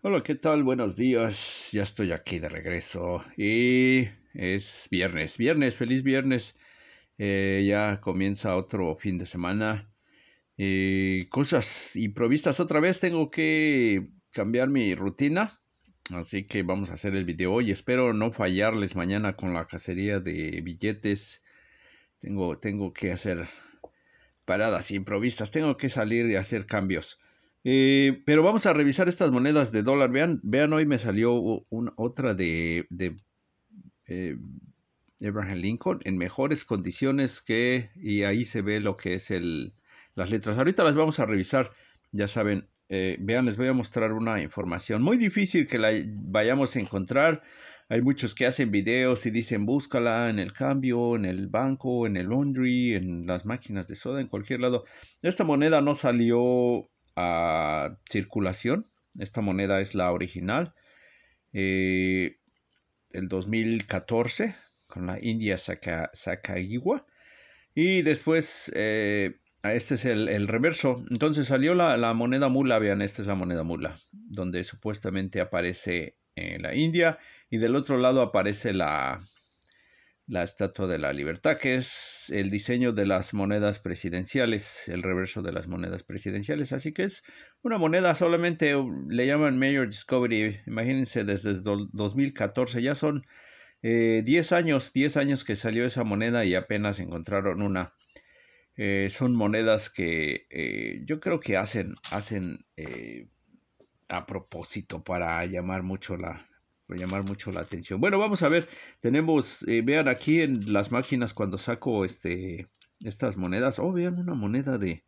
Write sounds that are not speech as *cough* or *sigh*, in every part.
Hola, ¿qué tal? Buenos días. Ya estoy aquí de regreso. Y es viernes, viernes, feliz viernes. Eh, ya comienza otro fin de semana. cosas improvistas otra vez. Tengo que cambiar mi rutina. Así que vamos a hacer el video hoy. Espero no fallarles mañana con la cacería de billetes. Tengo, tengo que hacer paradas improvistas. Tengo que salir y hacer cambios. Eh, pero vamos a revisar estas monedas de dólar. Vean, vean hoy me salió una, otra de, eh, Abraham Lincoln en mejores condiciones que... Y ahí se ve lo que es el, las letras. Ahorita las vamos a revisar. Ya saben, eh, vean, les voy a mostrar una información muy difícil que la vayamos a encontrar. Hay muchos que hacen videos y dicen búscala en el cambio, en el banco, en el laundry, en las máquinas de soda, en cualquier lado. Esta moneda no salió circulación. Esta moneda es la original. Eh, el 2014 con la India saca Y después, eh, este es el, reverso. Entonces salió la, moneda mula. Vean, esta es la moneda mula, donde supuestamente aparece eh, la India y del otro lado aparece la, la Estatua de la Libertad, que es el diseño de las monedas presidenciales, el reverso de las monedas presidenciales. Así que es una moneda solamente, uh, le llaman Major Discovery, imagínense desde 2014, ya son eh, 10 años, 10 años que salió esa moneda y apenas encontraron una. Eh, son monedas que eh, yo creo que hacen, hacen eh, a propósito para llamar mucho la, ...por llamar mucho la atención. Bueno, vamos a ver, tenemos, eh, vean aquí en las máquinas cuando saco este, estas monedas, oh, vean una moneda de,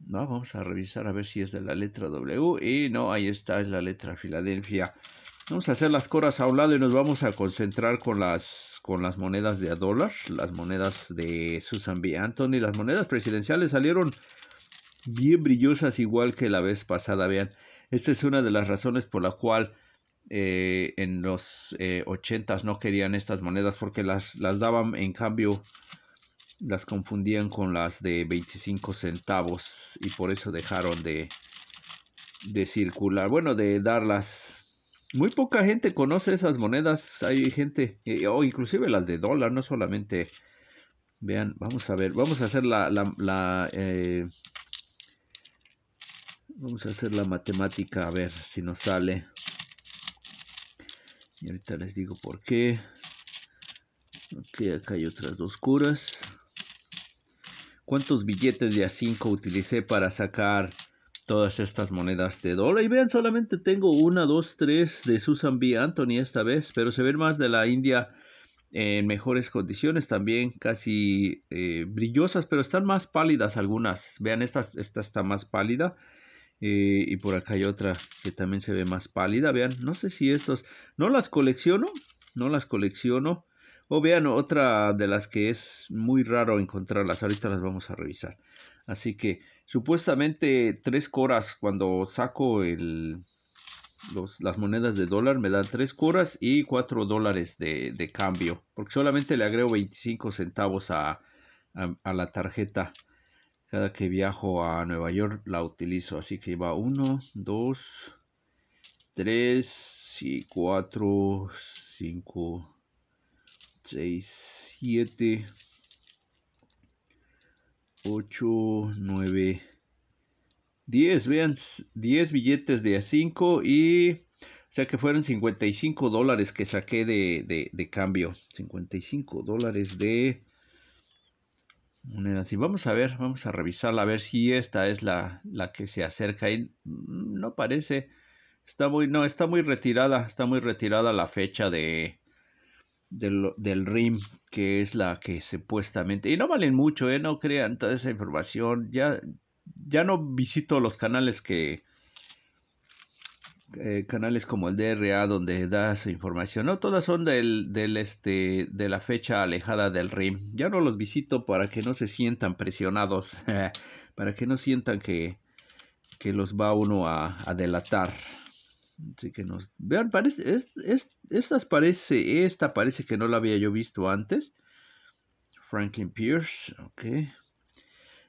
no, vamos a revisar a ver si es de la letra W, y no, ahí está, es la letra Filadelfia. Vamos a hacer las coras a un lado y nos vamos a concentrar con las, con las monedas de a dólar, las monedas de Susan B. Anthony, las monedas presidenciales salieron bien brillosas igual que la vez pasada, vean. Esta es una de las razones por la cual eh, en los eh, ochentas no querían estas monedas porque las, las daban en cambio las confundían con las de 25 centavos y por eso dejaron de, de circular bueno de darlas muy poca gente conoce esas monedas hay gente eh, o inclusive las de dólar no solamente vean vamos a ver vamos a hacer la, la vamos a hacer la matemática a ver si nos sale ahorita les digo por qué ok acá hay otras dos curas cuántos billetes de A5 utilicé para sacar todas estas monedas de dólar. Y vean, solamente tengo una, dos, tres de Susan B. Anthony esta vez, pero se ven más de la India en mejores condiciones también, casi eh, brillosas, pero están más pálidas algunas. Vean, esta está más pálida y por acá hay otra que también se ve más pálida. Vean, no sé si estos... No las colecciono. No las colecciono. O vean, otra de las que es muy raro encontrarlas. Ahorita las vamos a revisar. Así que supuestamente tres coras cuando saco el, las monedas de dólar me dan 3 coras y 4 dólares de, de, cambio. Porque solamente le agrego 25 centavos a, a la tarjeta cada que viajo a Nueva York la utilizo. Así que va 1, 2, 3 y 4, 5, 6, 7, 8, 9, 10. Vean, 10 billetes de a 5 y... O sea que fueron 55 dólares que saqué de, de cambio. 55 dólares de vamos a ver, vamos a revisarla, a ver si esta es la, la que se acerca. Y mm, no parece, está muy, no, está muy retirada, está muy retirada la fecha de, del, del, RIM, que es la que supuestamente, y no valen mucho, ¿eh? no crean toda esa información, ya, ya no visito los canales que, eh, canales como el DRA donde da su información. No todas son del, del este, de la fecha alejada del RIM. Ya no los visito para que no se sientan presionados, *laughs* para que no sientan que, que los va uno a, delatar. Así que nos vean, parece, es, estas parece, esta parece que no la había yo visto antes. Franklin Pierce, ok.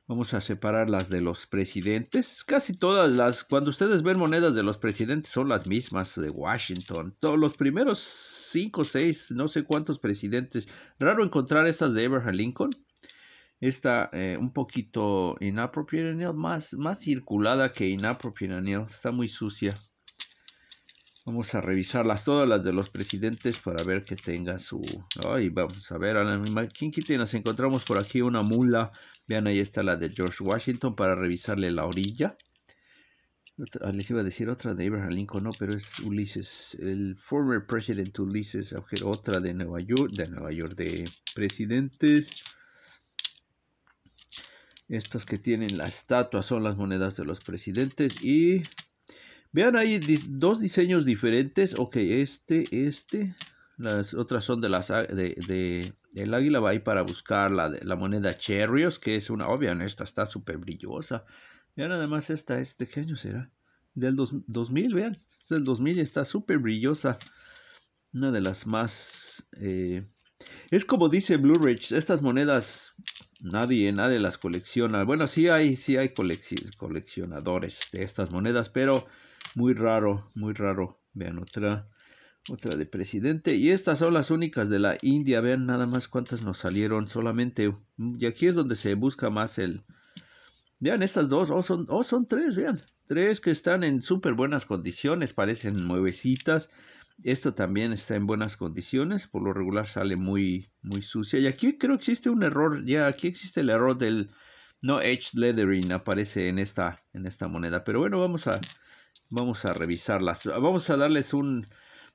Vamos a separar las de los presidentes. Casi todas las, cuando ustedes ven monedas de los presidentes, son las mismas de Washington. Todos los primeros cinco, seis, no sé cuántos presidentes. Raro encontrar estas de Abraham Lincoln. Esta eh, un poquito inapropiada, más, más circulada que inapropiada. Está muy sucia. Vamos a revisarlas todas las de los presidentes para ver que tenga su... Ay, vamos a ver, ¿quién quita? Nos encontramos por aquí una mula Vean, ahí está la de George Washington para revisarle la orilla. les iba a decir otra de Abraham Lincoln, no, pero es Ulises, el former president Ulises otra de Nueva York, de Nueva York, de presidentes. Estas que tienen la estatua son las monedas de los presidentes y vean ahí dos diseños diferentes. Ok, este, este. Las otras son de las de el águila va ahí para buscar la, la moneda Cherios, que es una obvia, esta está súper brillosa. Vean, además, esta es de qué año será? Del 2000, vean, es del 2000 está súper brillosa. Una de las más. Eh, es como dice Blue Ridge, estas monedas nadie, nadie las colecciona. Bueno, sí hay, sí hay coleccionadores de estas monedas, pero muy raro, muy raro. Vean otra otra de presidente. Y estas son las únicas de la India. Vean nada más cuántas nos salieron solamente. Mm, y aquí es donde se busca más el... Vean estas dos. o oh, son, o oh, son tres, vean. Tres que están en súper buenas condiciones. Parecen nuevecitas. Esto también está en buenas condiciones. Por lo regular sale muy, muy sucia. Y aquí creo que existe un error. Ya aquí existe el error del... No edge leathering aparece en esta, en esta moneda. Pero bueno, vamos a, vamos a revisarlas. Vamos a darles un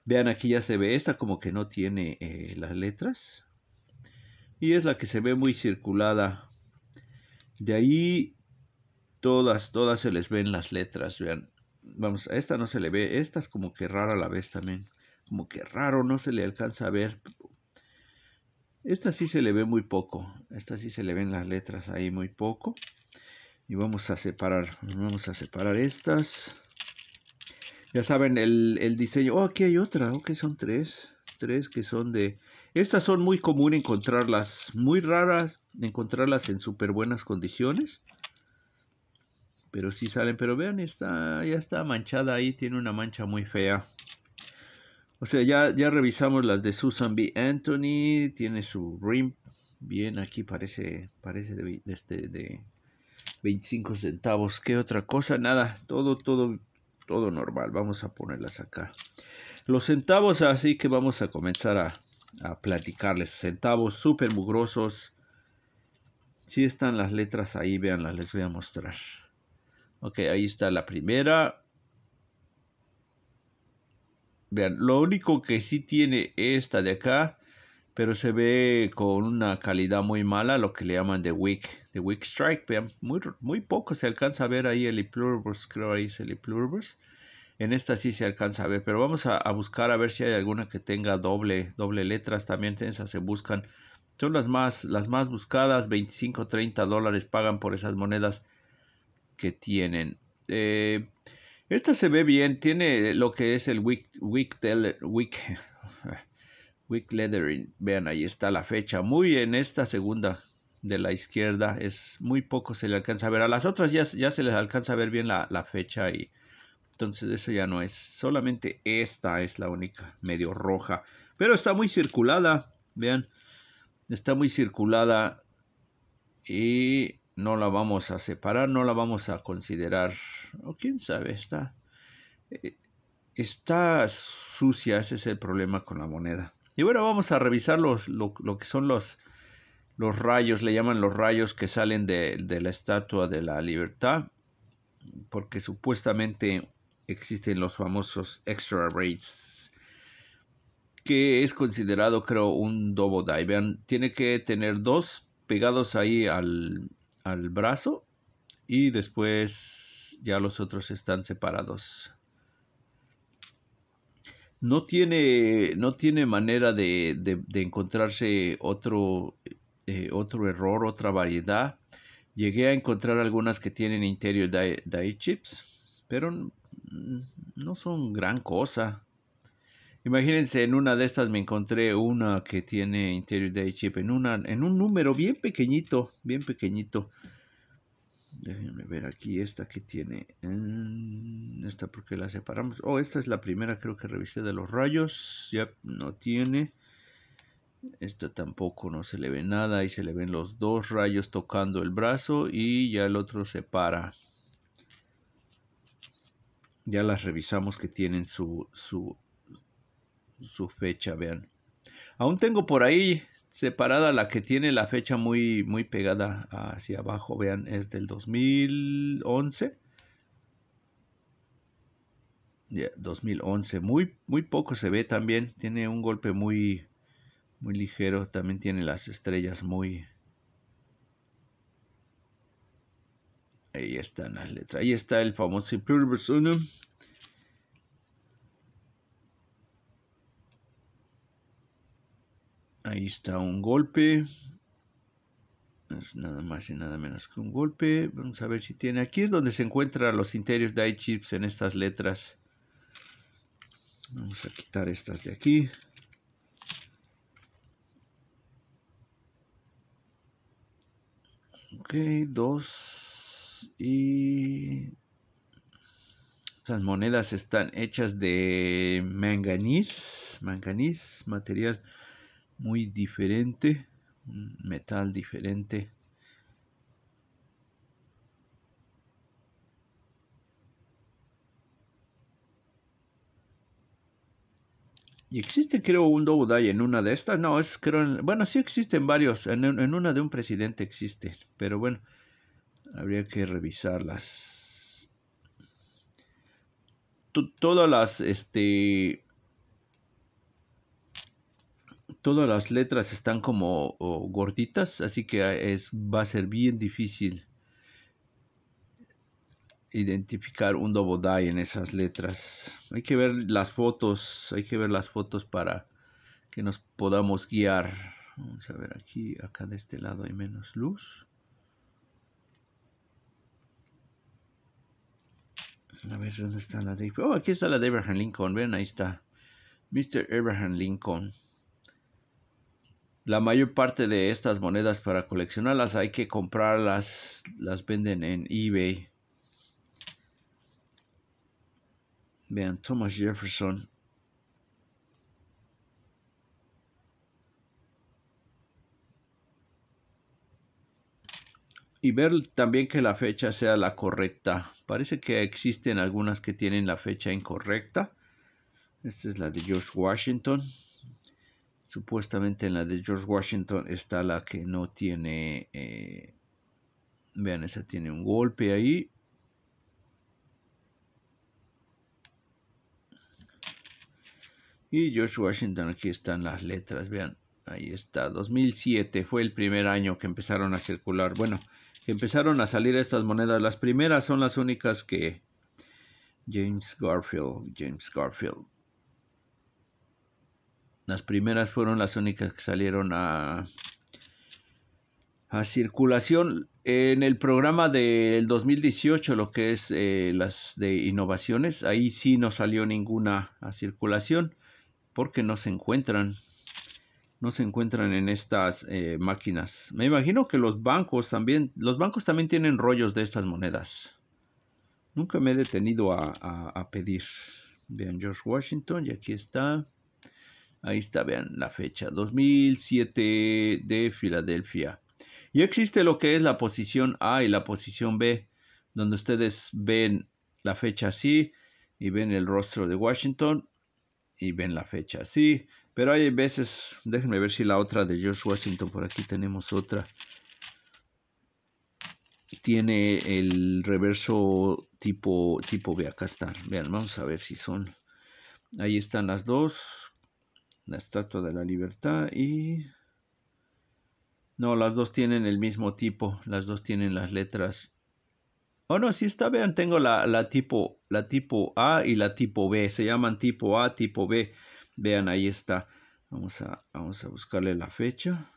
Vean, aquí ya se ve esta como que no tiene eh, las letras. Y es la que se ve muy circulada. De ahí todas, todas se les ven las letras. Vean, vamos, a esta no se le ve. Esta es como que rara a la vez también. Como que raro, no se le alcanza a ver. Esta sí se le ve muy poco. Esta sí se le ven las letras ahí muy poco. Y vamos a separar. Vamos a separar estas. Ya saben, el, diseño. Oh, aquí hay otra. Ok, son tres. Tres que son de. Estas son muy comunes encontrarlas. Muy raras encontrarlas en súper buenas condiciones. Pero sí salen. Pero vean, está, ya está manchada ahí. Tiene una mancha muy fea. O sea, ya, ya revisamos las de Susan B. Anthony. Tiene su rim. Bien, aquí parece, parece de, este, de 25 centavos. ¿Qué otra cosa? Nada. Todo, todo todo normal. Vamos a ponerlas acá. Los centavos, así que vamos a comenzar a, platicarles. Centavos súper mugrosos. Si están las letras ahí, veanlas, les voy a mostrar. Ok, ahí está la primera. Vean, lo único que sí tiene esta de acá pero se ve con una calidad muy mala, lo que le llaman de weak, de weak strike, muy, muy poco se alcanza a ver ahí el E-Pluribus. creo ahí es el En esta sí se alcanza a ver, pero vamos a, buscar a ver si hay alguna que tenga doble, doble letras, también esas se buscan. Son las más, las más buscadas, 25, 30 dólares pagan por esas monedas que tienen. Eh, esta se ve bien, tiene lo que es el weak, weak, weak Lettering. Vean, ahí está la fecha. Muy en esta segunda de la izquierda. Es muy poco se le alcanza a ver. A las otras ya, ya se les alcanza a ver bien la, fecha. y Entonces eso ya no es. Solamente esta es la única medio roja. Pero está muy circulada. Vean. Está muy circulada. Y no la vamos a separar. No la vamos a considerar. O quién sabe. Está... Eh, está sucia, ese es el problema con la moneda. Y bueno, vamos a revisar los, lo, que son los, los rayos, le llaman los rayos que salen de, la estatua de la libertad, porque supuestamente existen los famosos extra rays, que es considerado, creo, un dobo divean Vean, tiene que tener dos pegados ahí al, al brazo y después ya los otros están separados no tiene, no tiene manera de, de, encontrarse otro, eh, otro error, otra variedad. Llegué a encontrar algunas que tienen interior die, chips, pero no son gran cosa. Imagínense, en una de estas me encontré una que tiene interior die chip en, una, en un número bien pequeñito, bien pequeñito déjenme ver aquí esta que tiene mm, esta porque la separamos oh esta es la primera creo que revisé de los rayos ya no tiene esta tampoco no se le ve nada y se le ven los dos rayos tocando el brazo y ya el otro se para ya las revisamos que tienen su su su fecha vean aún tengo por ahí separada la que tiene la fecha muy, muy pegada hacia abajo, vean, es del 2011. 2011, muy, muy poco se ve también, tiene un golpe muy, muy ligero, también tiene las estrellas muy... Ahí están las letras, ahí está el famoso Pluribus Ahí está un golpe. Es nada más y nada menos que un golpe. Vamos a ver si tiene. Aquí es donde se encuentran los interiores de iChips en estas letras. Vamos a quitar estas de aquí. Ok, dos. Y estas monedas están hechas de manganís, manganís, material muy diferente, un metal diferente. Y existe, creo, un Doudai en una de estas. No, es creo. bueno, sí existen varios. En, una de un presidente existe. Pero bueno, habría que revisarlas. todas las. Este todas las letras están como gorditas, así que ah, es, va a ser bien difícil identificar un Dobodai en esas letras. Hay que ver las fotos, hay que ver las fotos para que nos podamos guiar. Vamos a ver aquí, acá de este lado hay menos luz. A ver, ¿dónde está la de... Oh, aquí está la de Abraham Lincoln, ven, ahí está. Mr. Abraham Lincoln la mayor parte de estas monedas para coleccionarlas hay que comprarlas, las venden en eBay. Vean, Thomas Jefferson. Y ver también que la fecha sea la correcta. Parece que existen algunas que tienen la fecha incorrecta. Esta es la de George Washington. Supuestamente en la de George Washington está la que no tiene... Eh, vean, esa tiene un golpe ahí. Y George Washington, aquí están las letras, vean, ahí está, 2007 fue el primer año que empezaron a circular, bueno, empezaron a salir estas monedas, las primeras son las únicas que James Garfield, James Garfield, las primeras fueron las únicas que salieron a, a circulación. En el programa del 2018, lo que es eh, las de innovaciones, ahí sí no salió ninguna a circulación porque no se encuentran no se encuentran en estas eh, máquinas. Me imagino que los bancos también, los bancos también tienen rollos de estas monedas. Nunca me he detenido a, a pedir. Vean George Washington y aquí está. Ahí está, vean la fecha, 2007 de Filadelfia. Y existe lo que es la posición A y la posición B, donde ustedes ven la fecha así y ven el rostro de Washington y ven la fecha así. Pero hay veces, déjenme ver si la otra de George Washington, por aquí tenemos otra. Tiene el reverso tipo, tipo B, acá está. Vean, vamos a ver si son. Ahí están las dos la Estatua de la Libertad y... No, las dos tienen el mismo tipo, las dos tienen las letras. Oh, no, si está, vean, tengo la, la, tipo, la tipo A y la tipo B, se llaman tipo A, tipo B. Vean, ahí está. Vamos a, vamos a buscarle la fecha.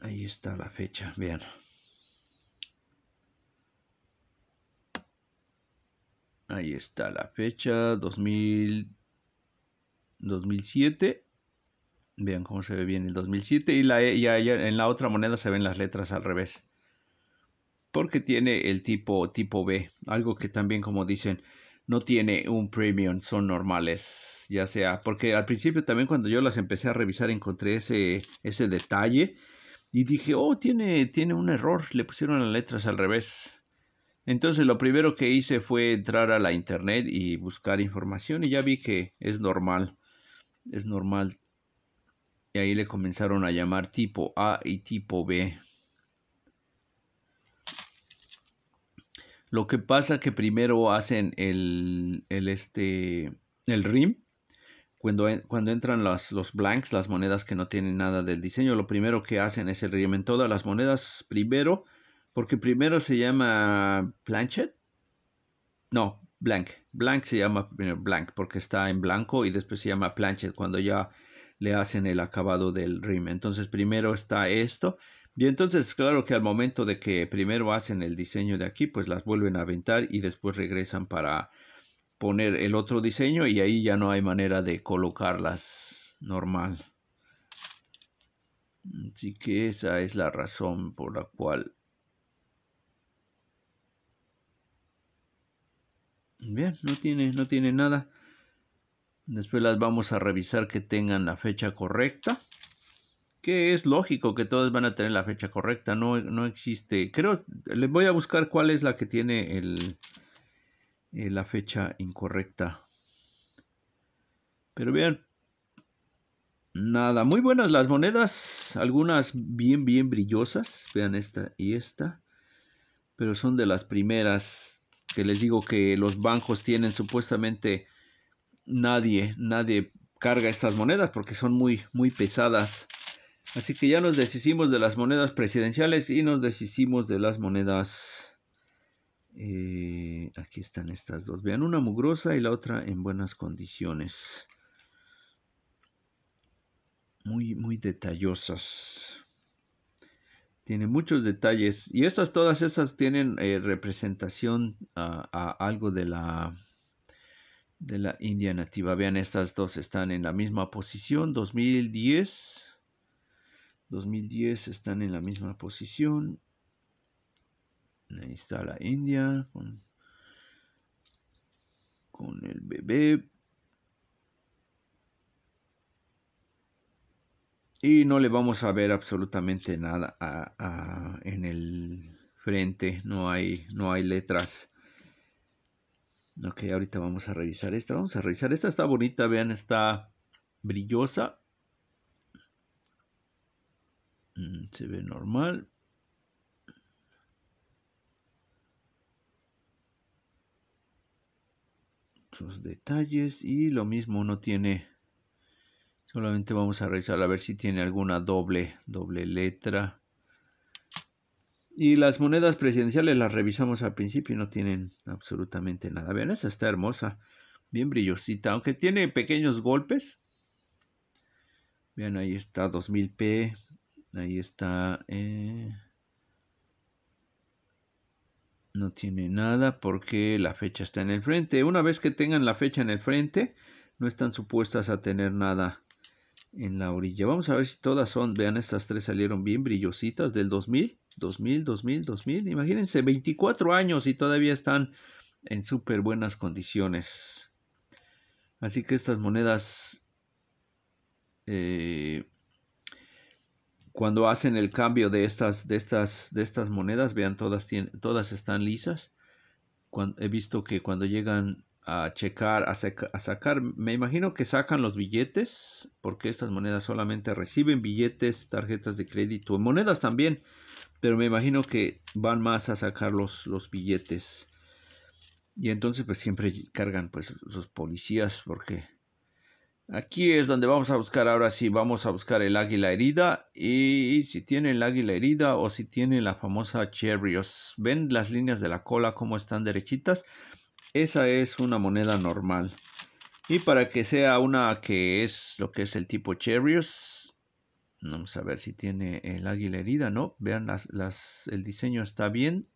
Ahí está la fecha, vean. Ahí está la fecha, 2007. Vean cómo se ve bien el 2007 y, la, en la otra moneda se ven las letras al revés. Porque tiene el tipo, tipo B, algo que también como dicen, no tiene un premium, son normales, ya sea, porque al principio también cuando yo las empecé a revisar encontré ese, ese detalle y dije, oh, tiene, tiene un error, le pusieron las letras al revés. Entonces lo primero que hice fue entrar a la internet y buscar información y ya vi que es normal, es normal. Y ahí le comenzaron a llamar tipo A y tipo B. Lo que pasa que primero hacen el, el este, el RIM. Cuando, cuando entran los blanks, las monedas que no tienen nada del diseño, lo primero que hacen es el RIM en todas las monedas. Primero porque primero se llama Planchet. No, Blank. Blank se llama Blank porque está en blanco y después se llama Planchet cuando ya le hacen el acabado del rim. Entonces primero está esto. Y entonces claro que al momento de que primero hacen el diseño de aquí, pues las vuelven a aventar y después regresan para poner el otro diseño y ahí ya no hay manera de colocarlas normal. Así que esa es la razón por la cual Bien, no tiene, no tiene nada. Después las vamos a revisar que tengan la fecha correcta. Que es lógico que todas van a tener la fecha correcta. No, no existe. Creo, les voy a buscar cuál es la que tiene el, eh, la fecha incorrecta. Pero bien, Nada, muy buenas las monedas, algunas bien, bien brillosas, vean esta y esta, pero son de las primeras que les digo que los bancos tienen supuestamente nadie, nadie carga estas monedas porque son muy, muy pesadas. Así que ya nos deshicimos de las monedas presidenciales y nos deshicimos de las monedas. Eh, aquí están estas dos. Vean, una mugrosa y la otra en buenas condiciones. Muy, muy detallosas tiene muchos detalles y estas todas estas tienen eh, representación a, algo de la de la India nativa vean estas dos están en la misma posición 2010 2010 están en la misma posición ahí está la India con, con el bebé y no le vamos a ver absolutamente nada en el frente no hay no hay letras ok ahorita vamos a revisar esta vamos a revisar esta está bonita vean está brillosa mm, se ve normal sus detalles y lo mismo no tiene Solamente vamos a revisar a ver si tiene alguna doble, doble letra. Y las monedas presidenciales las revisamos al principio y no tienen absolutamente nada. Vean, esa está hermosa, bien brillosita, aunque tiene pequeños golpes. Vean, ahí está 2000p, ahí está... Eh, no tiene nada porque la fecha está en el frente. Una vez que tengan la fecha en el frente, no están supuestas a tener nada en la orilla. Vamos a ver si todas son, vean, estas tres salieron bien brillositas del 2000, 2000, 2000, 2000. Imagínense, 24 años y todavía están en súper buenas condiciones. Así que estas monedas, eh, cuando hacen el cambio de estas, de estas, de estas monedas, vean, todas, tienen, todas están lisas. he visto que cuando llegan a checar, a, sacar, me imagino que sacan los billetes, porque estas monedas solamente reciben billetes, tarjetas de crédito, monedas también, pero me imagino que van más a sacar los, los billetes. Y entonces pues siempre cargan pues los policías, porque aquí es donde vamos a buscar, ahora sí, vamos a buscar el águila herida, y, si tienen el águila herida o si tiene la famosa cherry, ven las líneas de la cola como están derechitas, esa es una moneda normal. Y para que sea una que es lo que es el tipo Cherios, vamos a ver si tiene el águila herida, ¿no? Vean, las, las, el diseño está bien.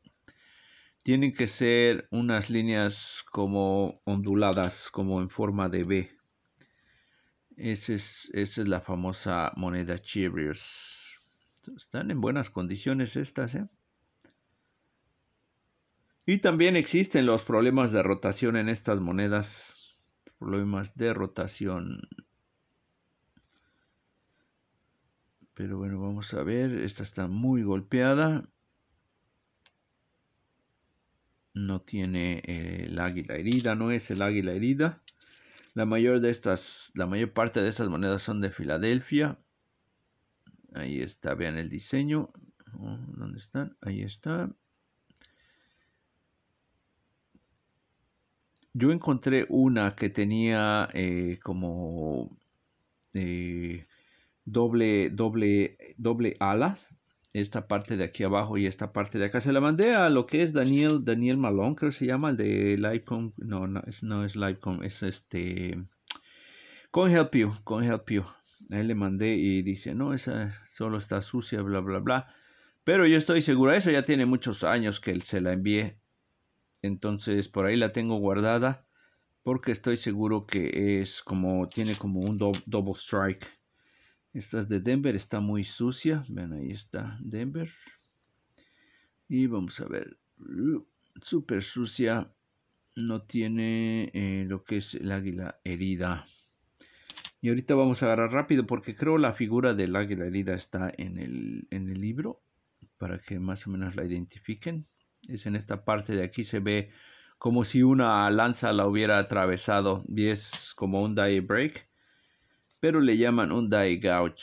Tienen que ser unas líneas como onduladas, como en forma de B. es, esa es la famosa moneda Cherios. Están en buenas condiciones estas, ¿eh? Y también existen los problemas de rotación en estas monedas. Problemas de rotación. Pero bueno, vamos a ver. Esta está muy golpeada. No tiene eh, el águila herida, no es el águila herida. La mayor de estas, la mayor parte de estas monedas son de Filadelfia. Ahí está, vean el diseño. Oh, ¿Dónde están? Ahí está. Yo encontré una que tenía eh, como eh, doble, doble, doble alas, esta parte de aquí abajo y esta parte de acá. Se la mandé a lo que es Daniel, Daniel Malón, creo que se llama, el de Livecom. No, no, es, no es Livecom, es este. Con Help You, con Help You. él le mandé y dice, no, esa solo está sucia, bla, bla, bla. Pero yo estoy segura eso ya tiene muchos años que se la envié. Entonces por ahí la tengo guardada porque estoy seguro que es como tiene como un double strike. Esta es de Denver, está muy sucia. Vean, ahí está Denver. Y vamos a ver. Uh, super sucia. No tiene eh, lo que es el águila herida. Y ahorita vamos a agarrar rápido porque creo la figura del águila herida está en el libro para que más o menos la identifiquen es en esta parte de aquí se ve como si una lanza la hubiera atravesado y es como un die break, pero le llaman un die gauch.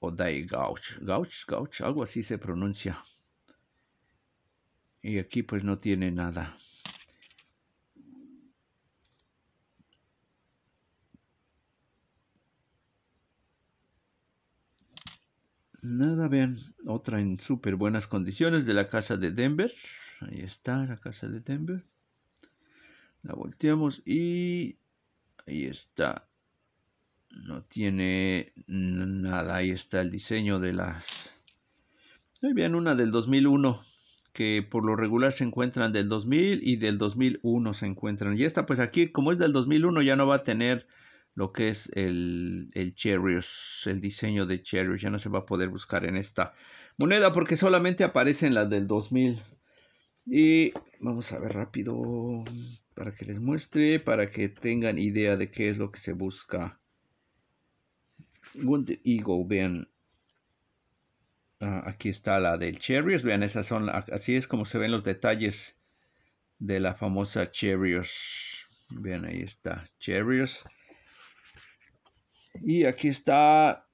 o die gauch. Gauch, gauch. algo así se pronuncia. Y aquí pues no tiene nada. Nada bien otra en súper buenas condiciones de la casa de Denver. Ahí está la casa de Denver. La volteamos y ahí está. No tiene nada. Ahí está el diseño de las. Ahí bien, una del 2001 que por lo regular se encuentran del 2000 y del 2001 se encuentran. Y esta pues aquí como es del 2001 ya no va a tener lo que es el, el el diseño de Cherries. ya no se va a poder buscar en esta moneda porque solamente aparecen las del 2000. Y vamos a ver rápido para que les muestre, para que tengan idea de qué es lo que se busca. Good Eagle, vean. Ah, aquí está la del Cherries, vean, esas son, así es como se ven los detalles de la famosa Cherries. Vean, ahí está, Cherries. Y aquí está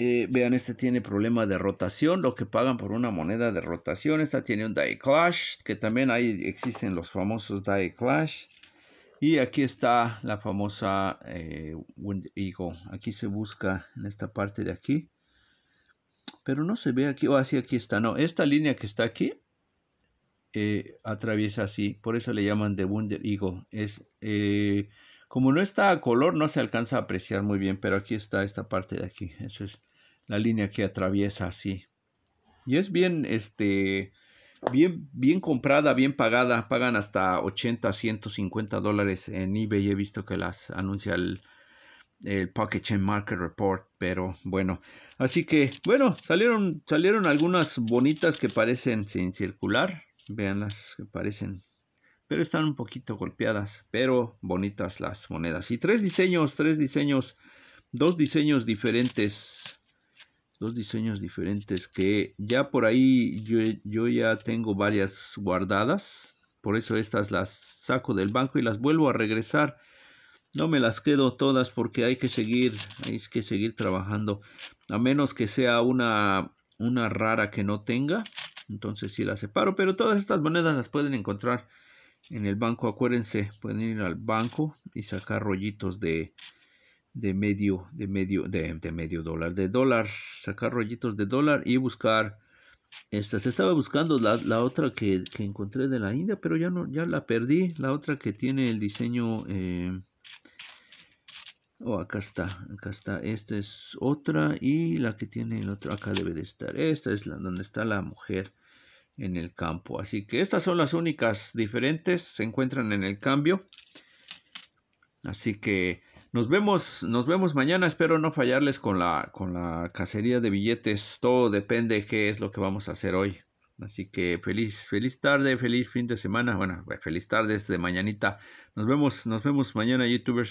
eh, vean, este tiene problema de rotación, lo que pagan por una moneda de rotación. Esta tiene un die clash, que también ahí existen los famosos die clash. Y aquí está la famosa eh, Eagle. Aquí se busca en esta parte de aquí. Pero no se ve aquí. O oh, así aquí está. No, esta línea que está aquí eh, atraviesa así. Por eso le llaman de Wonder Eagle. Es, eh, como no está a color, no se alcanza a apreciar muy bien. Pero aquí está esta parte de aquí. Eso es la línea que atraviesa así. Y es bien, este, bien, bien comprada, bien pagada. Pagan hasta 80, 150 dólares en eBay. He visto que las anuncia el, el Pocket Chain Market Report, pero bueno. Así que, bueno, salieron, salieron algunas bonitas que parecen sin circular. Vean las que parecen. Pero están un poquito golpeadas, pero bonitas las monedas. Y tres diseños, tres diseños, dos diseños diferentes dos diseños diferentes que ya por ahí yo, yo, ya tengo varias guardadas por eso estas las saco del banco y las vuelvo a regresar no me las quedo todas porque hay que seguir hay que seguir trabajando a menos que sea una una rara que no tenga entonces sí la separo pero todas estas monedas las pueden encontrar en el banco acuérdense pueden ir al banco y sacar rollitos de de medio, de medio, de, medio dólar, de dólar, sacar rollitos de dólar y buscar esta. estaba buscando la, otra que, que, encontré de la India, pero ya no, ya la perdí. La otra que tiene el diseño. o eh, oh, acá está, acá está. Esta es otra y la que tiene el otro. Acá debe de estar. Esta es la donde está la mujer en el campo. Así que estas son las únicas diferentes. Se encuentran en el cambio. Así que nos vemos, nos vemos mañana. Espero no fallarles con la, con la cacería de billetes. Todo depende de qué es lo que vamos a hacer hoy. Así que feliz, feliz tarde, feliz fin de semana. Bueno, feliz tarde de mañanita. Nos vemos, nos vemos mañana, youtubers.